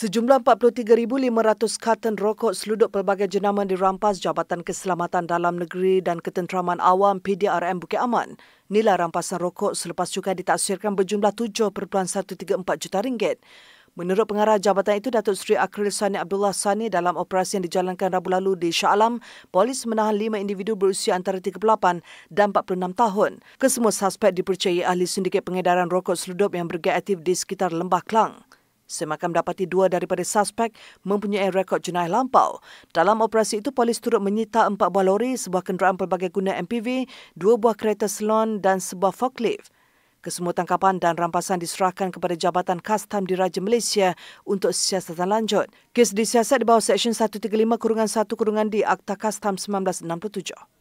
Sejumlah 43,500 karton rokok seludup pelbagai jenama dirampas Jabatan Keselamatan Dalam Negeri dan Ketenteraman Awam PDRM Bukit Aman. Nilai rampasan rokok selepas cukai ditaksirkan berjumlah 7.134 juta ringgit. Menurut pengarah jabatan itu, Datuk Seri Akhil Sani Abdullah Sani dalam operasi yang dijalankan Rabu lalu di Shah Alam, polis menahan lima individu berusia antara 38 dan 46 tahun. Kesemua suspek dipercayai ahli sindiket pengedaran rokok seludup yang bergerak aktif di sekitar Lembah Klang. Semakam dapati dua daripada suspek mempunyai rekod jenayah lampau. Dalam operasi itu, polis turut menyita empat buah lori, sebuah kenderaan pelbagai guna MPV, dua buah kereta selon dan sebuah forklift. Kesemua tangkapan dan rampasan diserahkan kepada Jabatan Kastam di Raja Malaysia untuk siasatan lanjut. Kes disiasat di bawah Seksyen 135 Kurungan 1 Kurungan D Akta Kastam 1967.